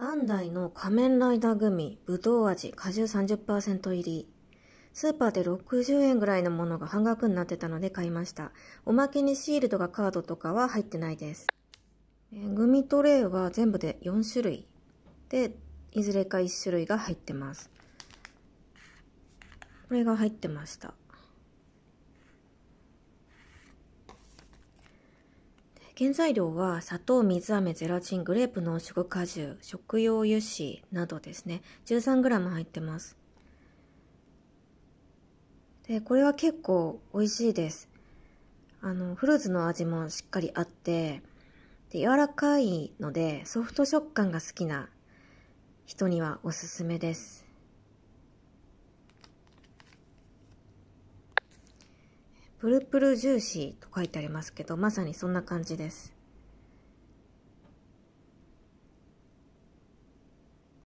アンダイの仮面ライダーグミ、ぶどう味、果汁30%入り。スーパーで60円ぐらいのものが半額になってたので買いました。おまけにシールドがカードとかは入ってないです。グミトレイは全部で4種類で、いずれか1種類が入ってます。これが入ってました。原材料は砂糖、水飴、ゼラチン、グレープ濃縮果汁、食用油脂などですね。13g 入ってます。で、これは結構美味しいです。あの、フルーツの味もしっかりあって、で、柔らかいのでソフト食感が好きな人にはおすすめです。プルプルジューシーと書いてありますけど、まさにそんな感じです。